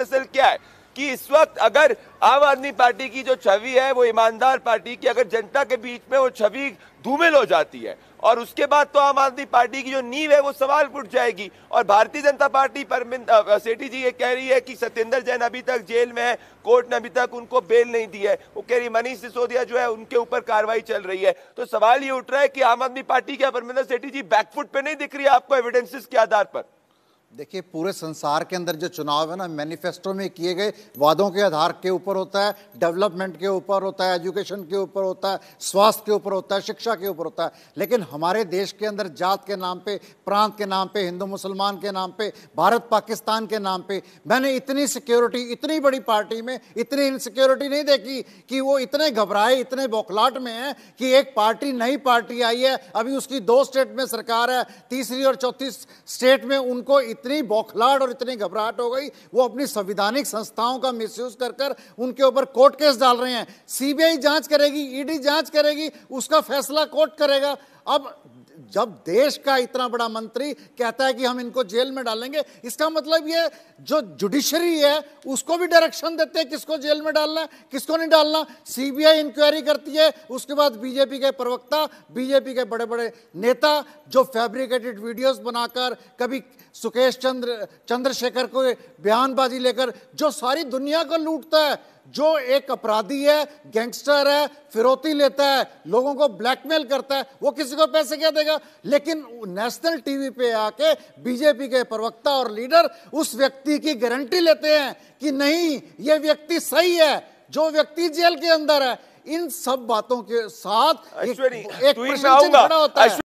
दरअसल क्या है कि इस वक्त अगर आम आदमी पार्टी की जो छवि है वो ईमानदार पार्टी की अगर जनता के बीच में वो छवि धूमिल हो जाती है और उसके बाद तो आम आदमी पार्टी की जो नींव है वो सवाल उठ जाएगी और भारतीय जनता पार्टी पर सेठी जी ये कह रही है कि सत्येंद्र जैन अभी तक जेल में है कोर्ट ने अभी तक उनको बेल नहीं दी है वो कह रही मनीष सिसोदिया जो है उनके ऊपर कार्रवाई चल रही है तो सवाल ये उठ रहा है कि आम आदमी पार्टी क्या परमिंदर सेठी जी बैकफुट पे नहीं दिख रही आपको एविडेंसिस के आधार पर देखिए पूरे संसार के अंदर जो चुनाव है ना मैनिफेस्टो में किए गए वादों के आधार के ऊपर होता है डेवलपमेंट के ऊपर होता है एजुकेशन के ऊपर होता है स्वास्थ्य के ऊपर होता है शिक्षा के ऊपर होता है लेकिन हमारे देश के अंदर जात के नाम पे प्रांत के नाम पे हिंदू मुसलमान के नाम पे भारत पाकिस्तान के नाम पे मैंने इतनी सिक्योरिटी इतनी बड़ी पार्टी में इतनी इनसिक्योरिटी नहीं देखी कि वो इतने घबराए इतने बौखलाट में है कि एक पार्टी नई पार्टी आई है अभी उसकी दो स्टेट में सरकार है तीसरी और चौथी स्टेट में उनको इतनी बौखलाट और इतनी घबराहट हो गई वो अपनी संविधानिक संस्थाओं का मिसयूज कर कर उनके ऊपर कोर्ट केस डाल रहे हैं सीबीआई जांच करेगी ईडी जांच करेगी उसका फैसला कोर्ट करेगा अब जब देश का इतना बड़ा मंत्री कहता है कि हम इनको जेल में डालेंगे इसका मतलब ये जो जुडिशरी है उसको भी डायरेक्शन देते हैं किसको जेल में डालना है किसको नहीं डालना सीबीआई इंक्वायरी करती है उसके बाद बीजेपी के प्रवक्ता बीजेपी के बड़े बड़े नेता जो फैब्रिकेटेड वीडियोस बनाकर कभी सुखे सुरेश चंद्र चंद्रशेखर को बयानबाजी लेकर जो सारी दुनिया को लूटता है जो एक अपराधी है गैंगस्टर है फिरौती लेता है लोगों को ब्लैकमेल करता है वो किसी को पैसे क्या देगा लेकिन नेशनल टीवी पे आके बीजेपी के प्रवक्ता और लीडर उस व्यक्ति की गारंटी लेते हैं कि नहीं ये व्यक्ति सही है जो व्यक्ति जेल के अंदर है इन सब बातों के साथ एक, एक खड़ा होता है